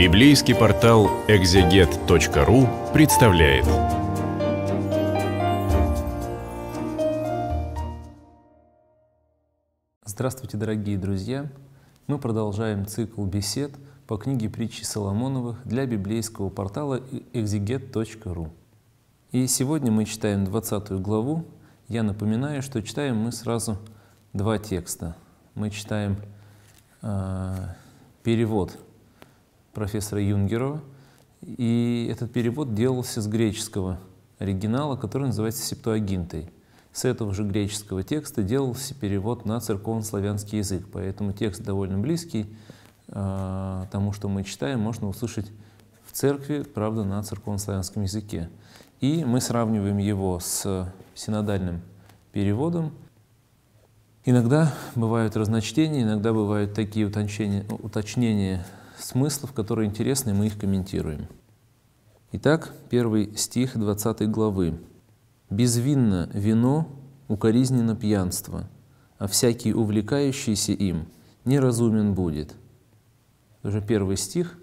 Библейский портал экзегет.ру представляет. Здравствуйте, дорогие друзья! Мы продолжаем цикл бесед по книге притчи Соломоновых для библейского портала экзегет.ру. И сегодня мы читаем 20 главу. Я напоминаю, что читаем мы сразу два текста. Мы читаем э, перевод профессора Юнгерова. И этот перевод делался с греческого оригинала, который называется «Септуагинтой». С этого же греческого текста делался перевод на церковнославянский язык, поэтому текст довольно близкий а, тому, что мы читаем, можно услышать в церкви, правда, на церковнославянском языке. И мы сравниваем его с синодальным переводом. Иногда бывают разночтения, иногда бывают такие уточнения, уточнения смыслов, которые интересны, мы их комментируем. Итак, первый стих 20 главы. «Безвинно вино, укоризненно пьянство, а всякий, увлекающийся им, неразумен будет». Уже первый стих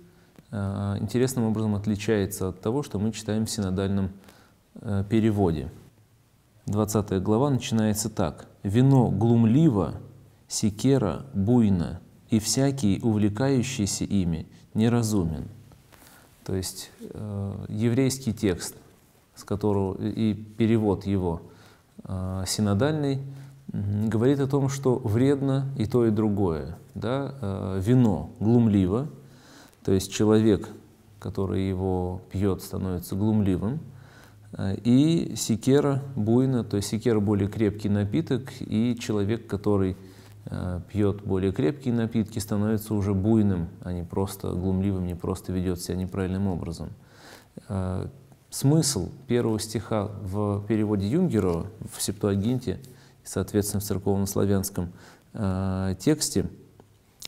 э, интересным образом отличается от того, что мы читаем в синодальном э, переводе. 20 глава начинается так. «Вино глумливо, секера буйно, и всякий, увлекающийся ими, неразумен. То есть э, еврейский текст, с которого и перевод его э, синодальный, говорит о том, что вредно и то, и другое. Да? Э, вино глумливо, то есть человек, который его пьет, становится глумливым, э, и секера буйна, то есть секера более крепкий напиток, и человек, который Э, пьет более крепкие напитки, становится уже буйным, а не просто глумливым, не просто ведет себя неправильным образом. Э, смысл первого стиха в переводе Юнгерова в Септуагинте, соответственно, в церковно-славянском э, тексте,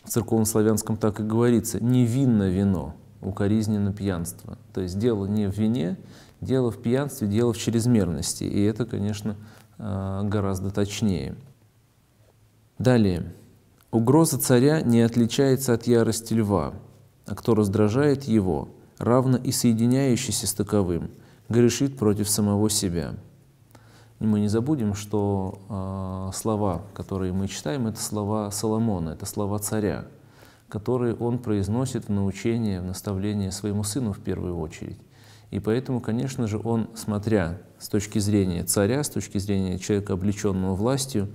в церковно-славянском так и говорится, невинно вино, укоризненно пьянство. То есть дело не в вине, дело в пьянстве, дело в чрезмерности. И это, конечно, гораздо точнее. Далее. Угроза царя не отличается от ярости льва, а кто раздражает его, равно и соединяющийся с таковым, грешит против самого себя. И мы не забудем, что э, слова, которые мы читаем, это слова Соломона, это слова царя, которые он произносит в научение, в наставление своему сыну в первую очередь. И поэтому, конечно же, он, смотря с точки зрения царя, с точки зрения человека, облеченного властью,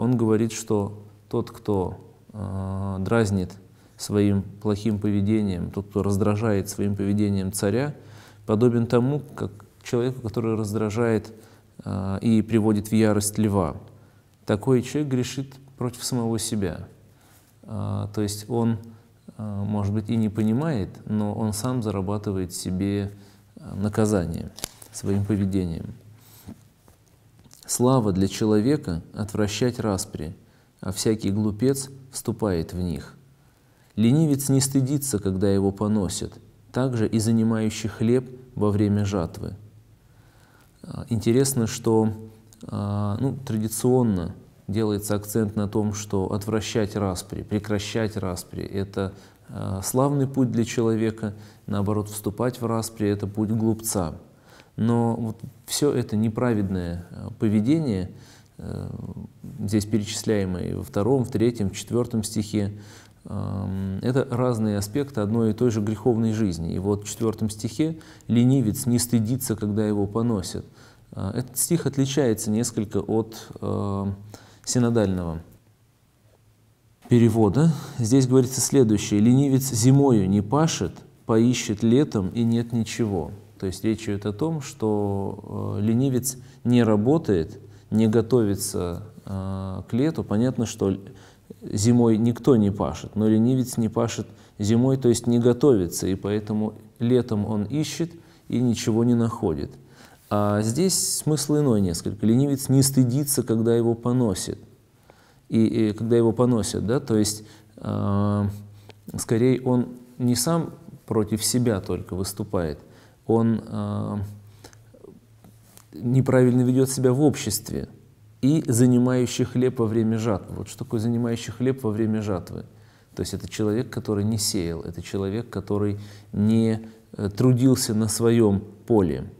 он говорит, что тот, кто э, дразнит своим плохим поведением, тот, кто раздражает своим поведением царя, подобен тому, как человеку, который раздражает э, и приводит в ярость льва. Такой человек грешит против самого себя. Э, то есть он, э, может быть, и не понимает, но он сам зарабатывает себе э, наказание своим поведением. Слава для человека — отвращать распри, а всякий глупец вступает в них. Ленивец не стыдится, когда его поносят, также и занимающий хлеб во время жатвы. А, интересно, что а, ну, традиционно делается акцент на том, что отвращать распри, прекращать распри – это а, славный путь для человека, наоборот, вступать в распри – это путь глупца – но вот все это неправедное э, поведение, э, здесь перечисляемое во втором, в третьем, в четвертом стихе, эм, это разные аспекты одной и той же греховной жизни. И вот в четвертом стихе «ленивец не стыдится, когда его поносят». Э, этот стих отличается несколько от синодального перевода. Здесь говорится следующее. «Ленивец зимою не пашет, поищет летом, и нет ничего». То есть речь идет о том, что э, ленивец не работает, не готовится э, к лету. Понятно, что зимой никто не пашет, но ленивец не пашет зимой, то есть не готовится, и поэтому летом он ищет и ничего не находит. А здесь смысл иной несколько. Ленивец не стыдится, когда его поносит. И, и когда его поносят, да, то есть э, скорее он не сам против себя только выступает, он э, неправильно ведет себя в обществе, и занимающий хлеб во время жатвы. Вот что такое занимающий хлеб во время жатвы? То есть это человек, который не сеял, это человек, который не э, трудился на своем поле.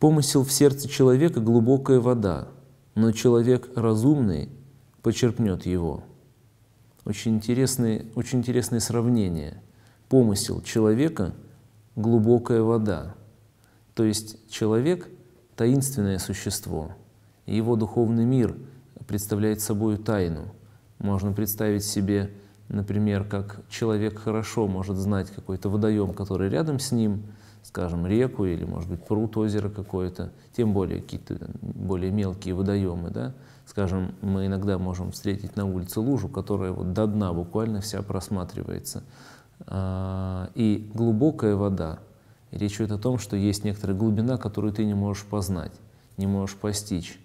Помысел в сердце человека – глубокая вода, но человек разумный почерпнет его. Очень интересные, очень интересные сравнения. Помысел человека – глубокая вода. То есть человек — таинственное существо, и его духовный мир представляет собой тайну. Можно представить себе, например, как человек хорошо может знать какой-то водоем, который рядом с ним, скажем, реку или, может быть, пруд, озеро какое-то, тем более какие-то более мелкие водоемы, да, скажем, мы иногда можем встретить на улице лужу, которая вот до дна буквально вся просматривается. А, и глубокая вода. Речь идет о том, что есть некоторая глубина, которую ты не можешь познать, не можешь постичь.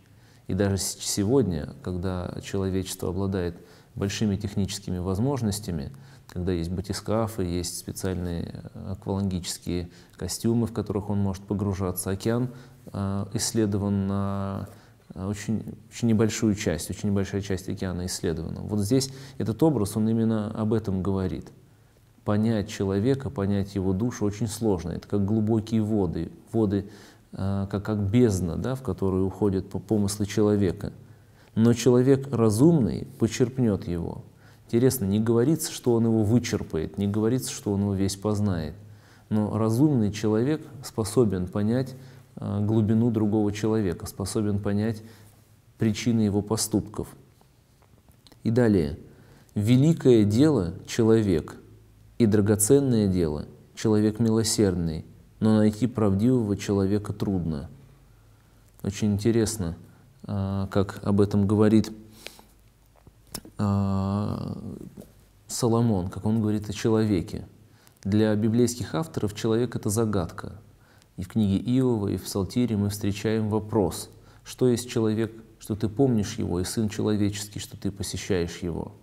И даже сегодня, когда человечество обладает большими техническими возможностями, когда есть батискафы, есть специальные э, аквалангические костюмы, в которых он может погружаться. Океан э, исследован на э, очень, очень небольшую часть, очень небольшая часть океана исследована. Вот здесь этот образ, он именно об этом говорит понять человека, понять его душу очень сложно. Это как глубокие воды, воды э, как, как бездна, да, в которую уходят помыслы человека. Но человек разумный почерпнет его. Интересно, не говорится, что он его вычерпает, не говорится, что он его весь познает. Но разумный человек способен понять э, глубину другого человека, способен понять причины его поступков. И далее. Великое дело человек – и драгоценное дело, человек милосердный, но найти правдивого человека трудно. Очень интересно, а, как об этом говорит а, Соломон, как он говорит о человеке. Для библейских авторов человек — это загадка. И в книге Иова, и в Псалтире мы встречаем вопрос, что есть человек, что ты помнишь его, и сын человеческий, что ты посещаешь его.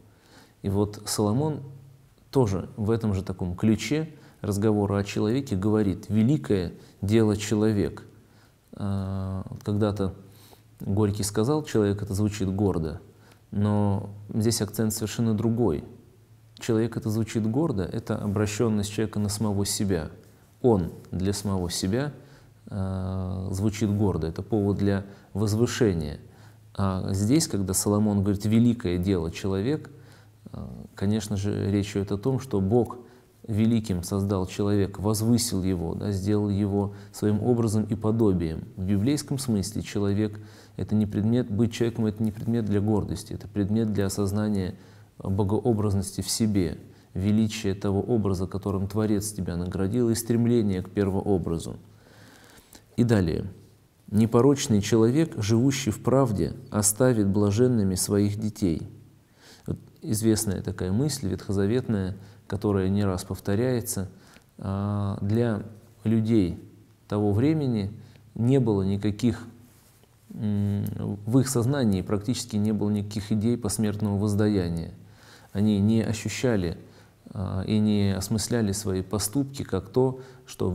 И вот Соломон тоже в этом же таком ключе разговора о человеке говорит «великое дело человек». А, когда-то Горький сказал «человек» — это звучит гордо, но здесь акцент совершенно другой. «Человек» — это звучит гордо, это обращенность человека на самого себя. Он для самого себя а, звучит гордо, это повод для возвышения. А здесь, когда Соломон говорит «великое дело человек», — Конечно же, речь идет о том, что Бог великим создал человек, возвысил его, да, сделал его своим образом и подобием. В библейском смысле человек — это не предмет, быть человеком — это не предмет для гордости, это предмет для осознания богообразности в себе, величия того образа, которым Творец тебя наградил, и стремление к первообразу. И далее. «Непорочный человек, живущий в правде, оставит блаженными своих детей» известная такая мысль, ветхозаветная, которая не раз повторяется. А, для людей того времени не было никаких, в их сознании практически не было никаких идей посмертного воздаяния. Они не ощущали а, и не осмысляли свои поступки как то, что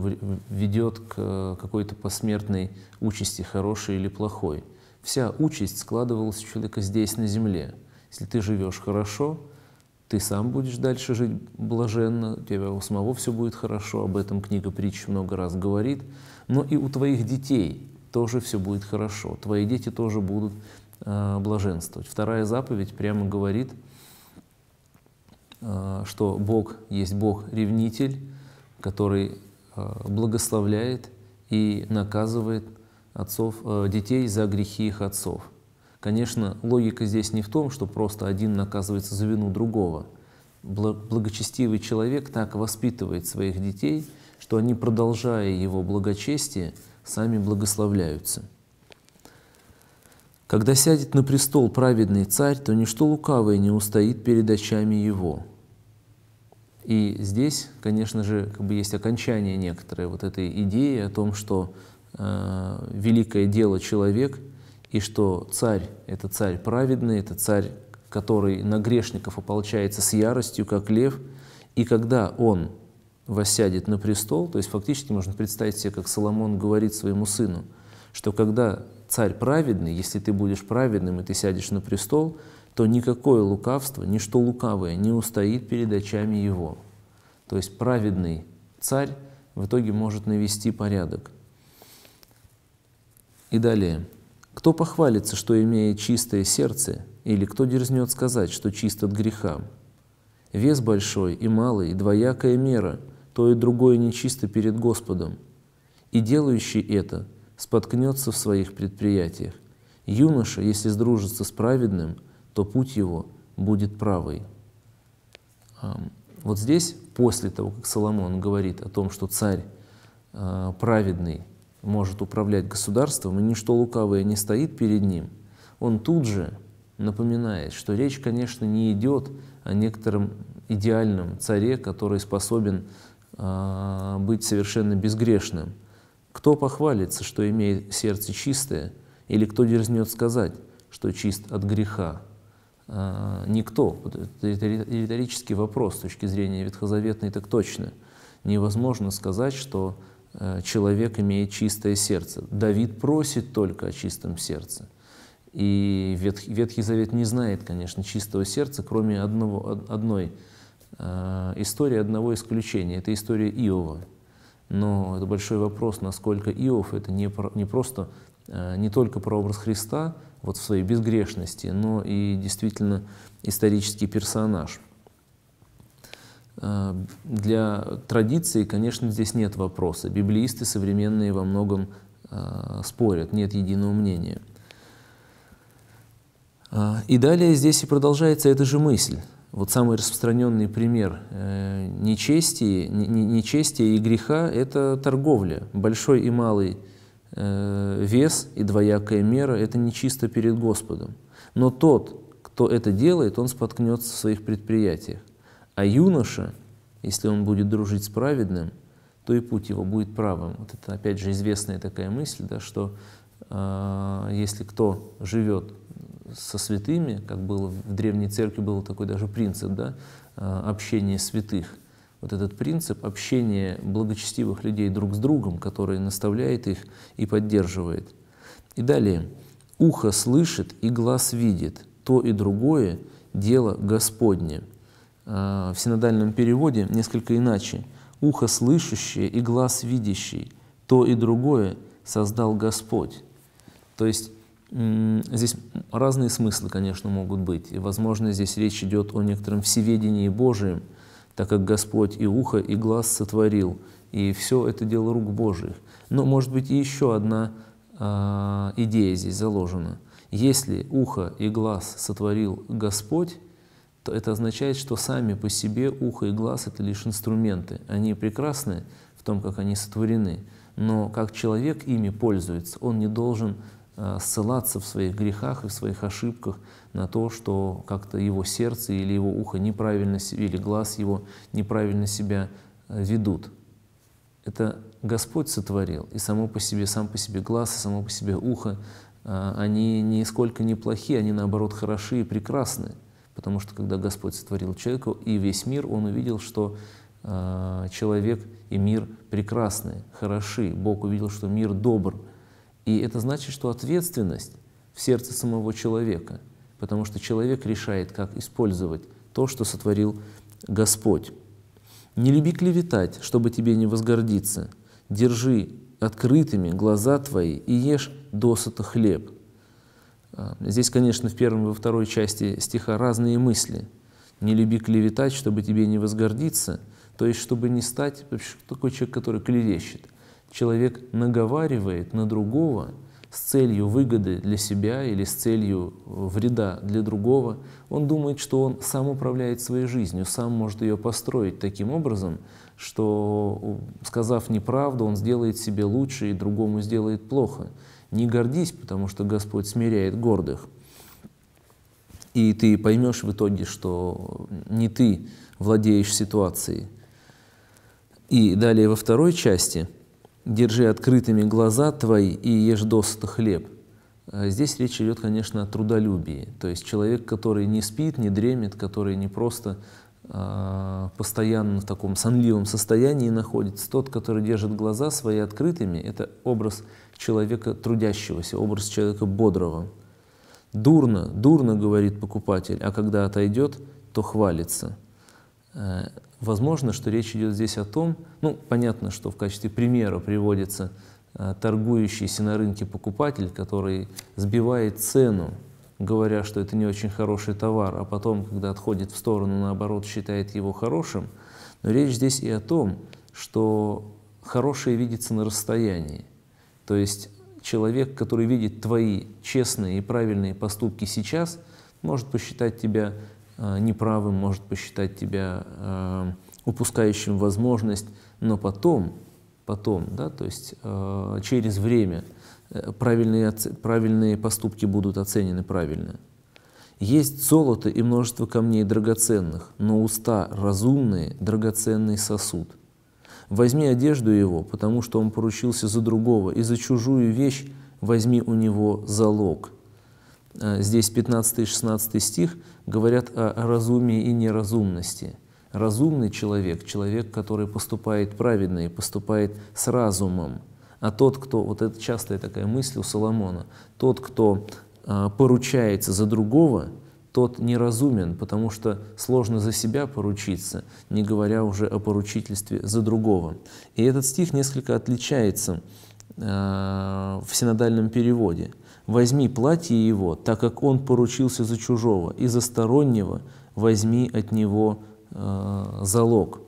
ведет к э, какой-то посмертной участи, хорошей или плохой. Вся участь складывалась у человека здесь, на земле – если ты живешь хорошо, ты сам будешь дальше жить блаженно, у тебя у самого все будет хорошо, об этом книга притч много раз говорит, но и у твоих детей тоже все будет хорошо, твои дети тоже будут э, блаженствовать. Вторая заповедь прямо говорит, э, что Бог есть Бог-ревнитель, который э, благословляет и наказывает отцов, э, детей за грехи их отцов. Конечно, логика здесь не в том, что просто один наказывается за вину другого. Благочестивый человек так воспитывает своих детей, что они, продолжая его благочестие, сами благословляются. Когда сядет на престол праведный царь, то ничто лукавое не устоит перед очами его. И здесь, конечно же, как бы есть окончание некоторой вот этой идеи о том, что э, великое дело человек – и что царь – это царь праведный, это царь, который на грешников ополчается с яростью, как лев, и когда он воссядет на престол, то есть фактически можно представить себе, как Соломон говорит своему сыну, что когда царь праведный, если ты будешь праведным и ты сядешь на престол, то никакое лукавство, ничто лукавое не устоит перед очами его. То есть праведный царь в итоге может навести порядок. И далее. Кто похвалится, что имеет чистое сердце, или кто дерзнет сказать, что чист от греха? Вес большой и малый, и двоякая мера, то и другое нечисто перед Господом. И делающий это споткнется в своих предприятиях. Юноша, если сдружится с праведным, то путь его будет правый. Вот здесь, после того, как Соломон говорит о том, что царь а, праведный – может управлять государством, и ничто лукавое не стоит перед ним, он тут же напоминает, что речь, конечно, не идет о некотором идеальном царе, который способен э, быть совершенно безгрешным. Кто похвалится, что имеет сердце чистое, или кто дерзнет сказать, что чист от греха? Э, никто. Это риторический вопрос с точки зрения ветхозаветной, так точно. Невозможно сказать, что Э, человек имеет чистое сердце. Давид просит только о чистом сердце. И Ветхий, Ветхий Завет не знает, конечно, чистого сердца, кроме одного, одной э, истории, одного исключения. Это история Иова. Но это большой вопрос, насколько Иов это не, не просто, э, не только прообраз Христа вот в своей безгрешности, но и действительно исторический персонаж – Э, для традиции, конечно, здесь нет вопроса. Библиисты современные во многом э, спорят, нет единого мнения. Э, и далее здесь и продолжается эта же мысль. Вот самый распространенный пример нечестия, нечестия и греха – это торговля. Большой и малый вес и двоякая мера – это нечисто перед Господом. Но тот, кто это делает, он споткнется в своих предприятиях. А юноша, если он будет дружить с праведным, то и путь его будет правым. Вот это, опять же, известная такая мысль, да, что э, если кто живет со святыми, как было в Древней Церкви, был такой даже принцип да, а, общения святых. Вот этот принцип общения благочестивых людей друг с другом, который наставляет их и поддерживает. И далее. «Ухо слышит и глаз видит, то и другое – дело Господне». Э, в синодальном переводе несколько иначе. «Ухо слышащее и глаз видящий, то и другое создал Господь». То есть здесь разные смыслы, конечно, могут быть. И, возможно, здесь речь идет о некотором всеведении Божьем, так как Господь и ухо, и глаз сотворил, и все это дело рук Божьих. Но, может быть, и еще одна э, идея здесь заложена. Если ухо и глаз сотворил Господь, то это означает, что сами по себе ухо и глаз — это лишь инструменты. Они прекрасны в том, как они сотворены, но как человек ими пользуется, он не должен э, ссылаться в своих грехах и в своих ошибках на то, что как-то его сердце или его ухо неправильно, или глаз его неправильно себя э, ведут. Это Господь сотворил, и само по себе, сам по себе глаз, и само по себе ухо, э, они нисколько не плохие, они наоборот хороши и прекрасны. Потому что когда Господь сотворил человека и весь мир, он увидел, что э, человек и мир прекрасны, хороши. Бог увидел, что мир добр. И это значит, что ответственность в сердце самого человека, потому что человек решает, как использовать то, что сотворил Господь. «Не люби клеветать, чтобы тебе не возгордиться. Держи открытыми глаза твои и ешь досыта хлеб, а, здесь, конечно, в первой и во второй части стиха разные мысли. «Не люби клеветать, чтобы тебе не возгордиться», то есть, чтобы не стать такой человек, который клевещет. Человек наговаривает на другого с целью выгоды для себя или с целью э, вреда для другого. Он думает, что он сам управляет своей жизнью, сам может ее построить таким образом, что, сказав неправду, он сделает себе лучше и другому сделает плохо. Не гордись, потому что Господь смиряет гордых. И ты поймешь в итоге, что не ты владеешь ситуацией. И далее во второй части «Держи открытыми глаза твои и ешь досыта хлеб». А здесь речь идет, конечно, о трудолюбии. То есть человек, который не спит, не дремит, который не просто Э, постоянно в таком сонливом состоянии находится. Тот, который держит глаза свои открытыми, это образ человека трудящегося, образ человека бодрого. Дурно, дурно, говорит покупатель, а когда отойдет, то хвалится. Э, возможно, что речь идет здесь о том, ну, понятно, что в качестве примера приводится э, торгующийся на рынке покупатель, который сбивает цену говоря, что это не очень хороший товар, а потом, когда отходит в сторону, наоборот, считает его хорошим. Но речь здесь и о том, что хорошее видится на расстоянии. То есть человек, который видит твои честные и правильные поступки сейчас, может посчитать тебя э, неправым, может посчитать тебя э, упускающим возможность, но потом, потом, да, то есть э, через время Э, правильные, правильные поступки будут оценены правильно. Есть золото и множество камней драгоценных, но уста разумные – драгоценный сосуд. Возьми одежду его, потому что он поручился за другого, и за чужую вещь возьми у него залог. Э, здесь 15-16 стих говорят о разумии и неразумности. Разумный человек – человек, который поступает праведно и поступает с разумом – а тот, кто, вот это частая такая мысль у Соломона, тот, кто а, поручается за другого, тот неразумен, потому что сложно за себя поручиться, не говоря уже о поручительстве за другого. И этот стих несколько отличается а, в синодальном переводе. «Возьми платье его, так как он поручился за чужого, и за стороннего возьми от него а, залог».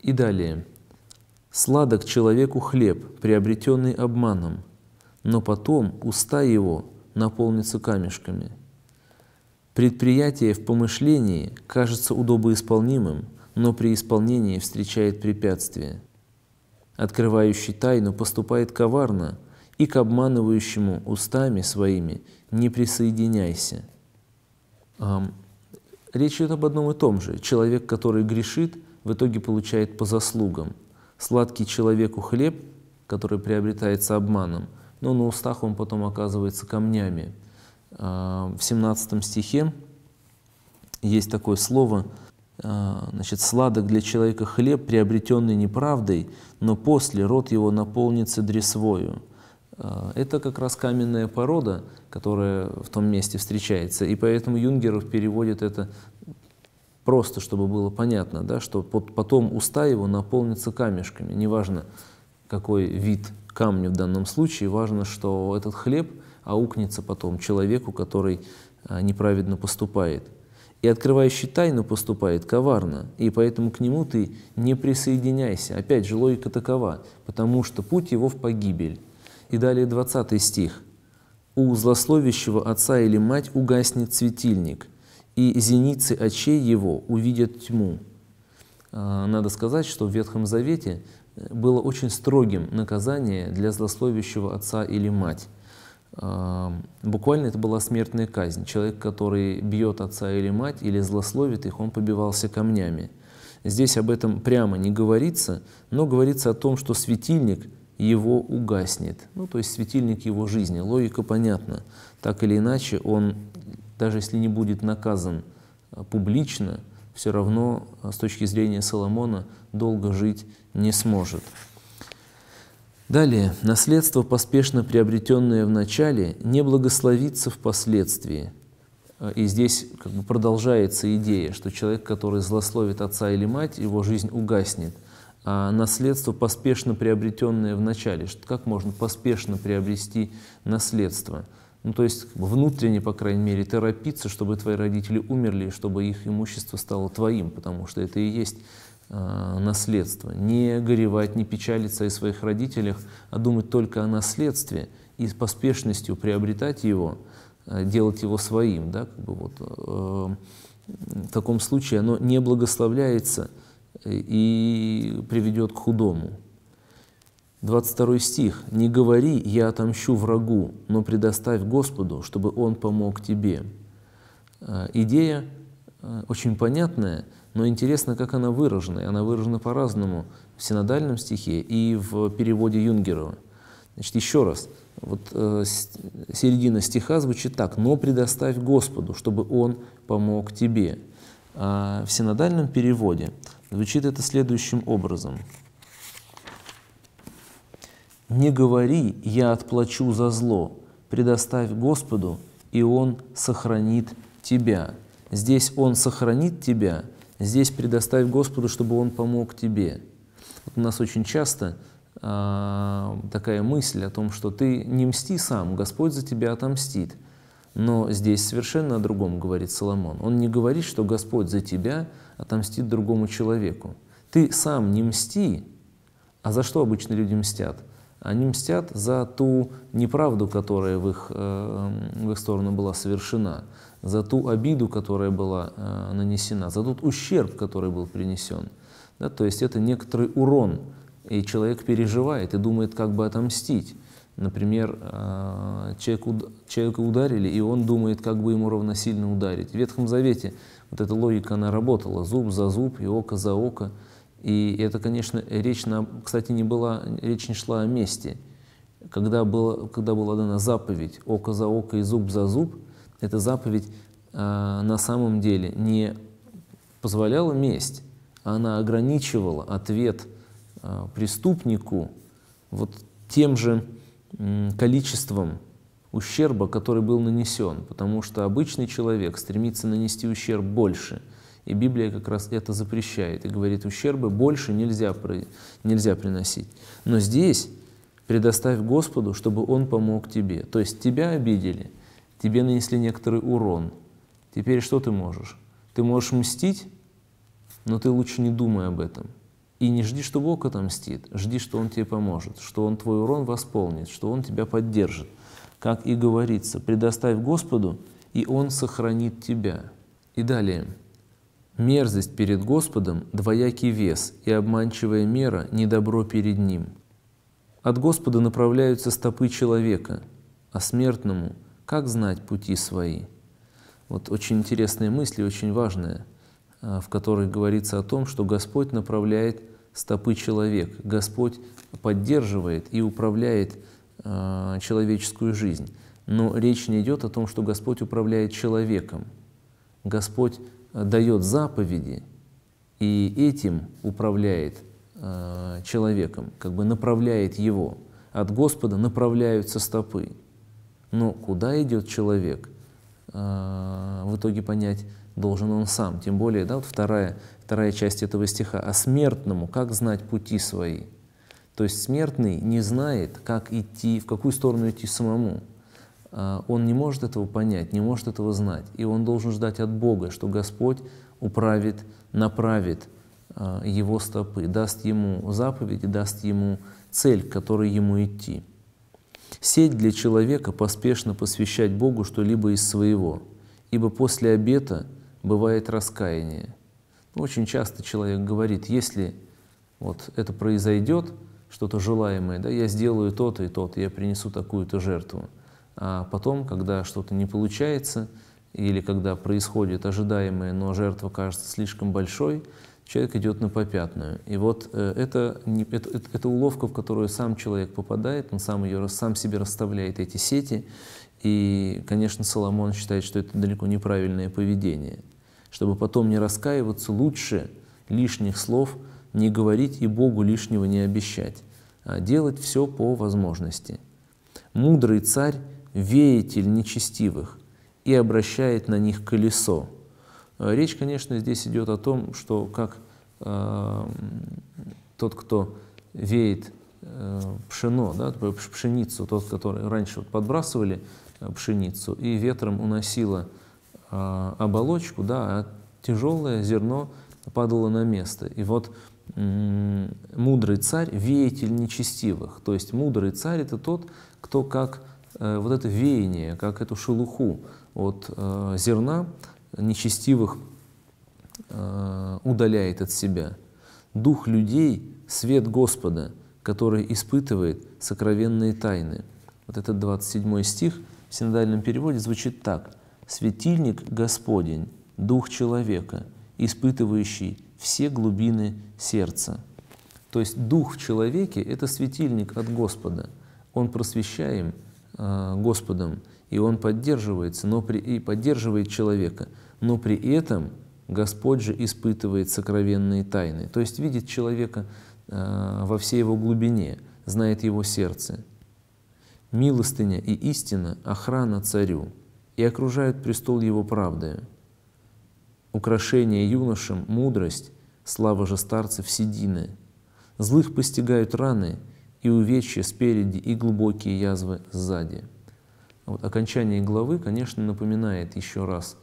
И далее – Сладок человеку хлеб, приобретенный обманом, но потом уста его наполнится камешками. Предприятие в помышлении кажется удобоисполнимым, но при исполнении встречает препятствие. Открывающий тайну поступает коварно, и к обманывающему устами своими не присоединяйся. Речь идет об одном и том же. Человек, который грешит, в итоге получает по заслугам – Сладкий человеку хлеб, который приобретается обманом, но на устах он потом оказывается камнями. А, в 17 стихе есть такое слово, а, значит, «Сладок для человека хлеб, приобретенный неправдой, но после рот его наполнится дресвою». А, это как раз каменная порода, которая в том месте встречается, и поэтому Юнгеров переводит это просто, чтобы было понятно, да, что потом уста его наполнятся камешками. Неважно, какой вид камня в данном случае, важно, что этот хлеб аукнется потом человеку, который а, неправедно поступает. И открывающий тайну поступает коварно, и поэтому к нему ты не присоединяйся. Опять же, логика такова, потому что путь его в погибель. И далее 20 стих. «У злословящего отца или мать угаснет светильник, и зеницы очей его увидят тьму. А, надо сказать, что в Ветхом Завете э, было очень строгим наказание для злословящего отца или мать. А, буквально это была смертная казнь. Человек, который бьет отца или мать, или злословит их, он побивался камнями. Здесь об этом прямо не говорится, но говорится о том, что светильник его угаснет. Ну, то есть светильник его жизни. Логика понятна. Так или иначе, он даже если не будет наказан э, публично, все равно э, с точки зрения Соломона долго жить не сможет. Далее, наследство, поспешно приобретенное в начале, не благословится впоследствии. Э, и здесь как бы продолжается идея, что человек, который злословит отца или мать, его жизнь угаснет. А наследство, поспешно приобретенное в начале, как можно поспешно приобрести наследство – ну, то есть внутренне, по крайней мере, торопиться, чтобы твои родители умерли, чтобы их имущество стало твоим, потому что это и есть э, наследство. Не горевать, не печалиться о своих родителях, а думать только о наследстве и с поспешностью приобретать его, э, делать его своим. Да, как бы вот, э, в таком случае оно не благословляется э, и приведет к худому. 22 стих. «Не говори, я отомщу врагу, но предоставь Господу, чтобы Он помог тебе». Э, идея э, очень понятная, но интересно, как она выражена. она выражена по-разному в синодальном стихе и в переводе Юнгерова. Значит, еще раз, вот э, середина стиха звучит так, «но предоставь Господу, чтобы Он помог тебе». А в синодальном переводе звучит это следующим образом – не говори, я отплачу за зло, предоставь Господу, и Он сохранит тебя. Здесь Он сохранит тебя, здесь предоставь Господу, чтобы Он помог тебе. Вот у нас очень часто э, такая мысль о том, что ты не мсти сам, Господь за тебя отомстит. Но здесь совершенно о другом говорит Соломон. Он не говорит, что Господь за тебя отомстит другому человеку. Ты сам не мсти, а за что обычно люди мстят? они мстят за ту неправду, которая в их, э, в их сторону была совершена, за ту обиду, которая была э, нанесена, за тот ущерб, который был принесен. Да, то есть это некоторый урон, и человек переживает и думает, как бы отомстить. Например, э, человека ударили, и он думает, как бы ему равносильно ударить. В Ветхом Завете вот эта логика, она работала. Зуб за зуб и око за око – и это, конечно, речь, на, кстати, не была, речь не шла о мести. Когда, было, когда была дана заповедь «око за око и зуб за зуб», эта заповедь э, на самом деле не позволяла месть, а она ограничивала ответ э, преступнику вот тем же э, количеством ущерба, который был нанесен, потому что обычный человек стремится нанести ущерб больше – и Библия как раз это запрещает и говорит, ущербы больше нельзя, нельзя приносить. Но здесь предоставь Господу, чтобы Он помог тебе. То есть тебя обидели, тебе нанесли некоторый урон. Теперь что ты можешь? Ты можешь мстить, но ты лучше не думай об этом. И не жди, что Бог отомстит, жди, что Он тебе поможет, что Он твой урон восполнит, что Он тебя поддержит. Как и говорится, предоставь Господу, и Он сохранит тебя. И далее. Мерзость перед Господом – двоякий вес, и обманчивая мера – недобро перед Ним. От Господа направляются стопы человека, а смертному – как знать пути свои? Вот очень интересные мысли, очень важные, а, в которых говорится о том, что Господь направляет стопы человека Господь поддерживает и управляет а, человеческую жизнь. Но речь не идет о том, что Господь управляет человеком. Господь дает заповеди, и этим управляет э, человеком, как бы направляет его. От Господа направляются стопы. Но куда идет человек, э, в итоге понять должен он сам. Тем более, да, вот вторая, вторая часть этого стиха. «А смертному как знать пути свои?» То есть смертный не знает, как идти, в какую сторону идти самому. А, он не может этого понять, не может этого знать. И он должен ждать от Бога, что Господь управит, направит а, его стопы, даст ему заповедь и даст ему цель, к которой ему идти. Сеть для человека поспешно посвящать Богу что-либо из своего, ибо после обета бывает раскаяние. Очень часто человек говорит, если вот это произойдет, что-то желаемое, да, я сделаю то-то и то-то, я принесу такую-то жертву – а потом, когда что-то не получается, или когда происходит ожидаемое, но жертва кажется слишком большой, человек идет на попятную. И вот э, это, это, это, уловка, в которую сам человек попадает, он сам, ее, сам себе расставляет эти сети. И, конечно, Соломон считает, что это далеко неправильное поведение. Чтобы потом не раскаиваться, лучше лишних слов не говорить и Богу лишнего не обещать, а делать все по возможности. Мудрый царь веятель нечестивых и обращает на них колесо. Э, речь, конечно, здесь идет о том, что как э, тот, кто веет э, пшено, да, пшеницу, тот, который раньше вот подбрасывали э, пшеницу, и ветром уносило э, оболочку, да, а тяжелое зерно падало на место. И вот мудрый царь – веятель нечестивых. То есть мудрый царь – это тот, кто как Э, вот это веяние, как эту шелуху от э, зерна нечестивых э, удаляет от себя. Дух людей — свет Господа, который испытывает сокровенные тайны. Вот этот 27 стих в синодальном переводе звучит так. «Светильник Господень, дух человека, испытывающий все глубины сердца». То есть дух в человеке — это светильник от Господа. Он просвещаем — Э, Господом, и он поддерживается, но при, и поддерживает человека, но при этом Господь же испытывает сокровенные тайны, то есть видит человека э, во всей его глубине, знает его сердце. Милостыня и истина — охрана царю, и окружают престол его правдою. Украшение юношам — мудрость, слава же старцев — седины. Злых постигают раны — и увечья спереди, и глубокие язвы сзади. Вот окончание главы, конечно, напоминает еще раз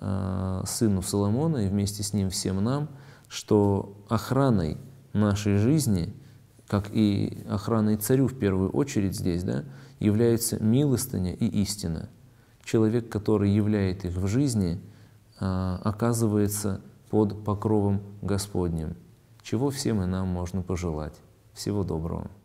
э, сыну Соломона и вместе с ним всем нам, что охраной нашей жизни, как и охраной царю в первую очередь здесь, да, является милостыня и истина. Человек, который являет их в жизни, э, оказывается под покровом Господним, чего всем и нам можно пожелать. Всего доброго.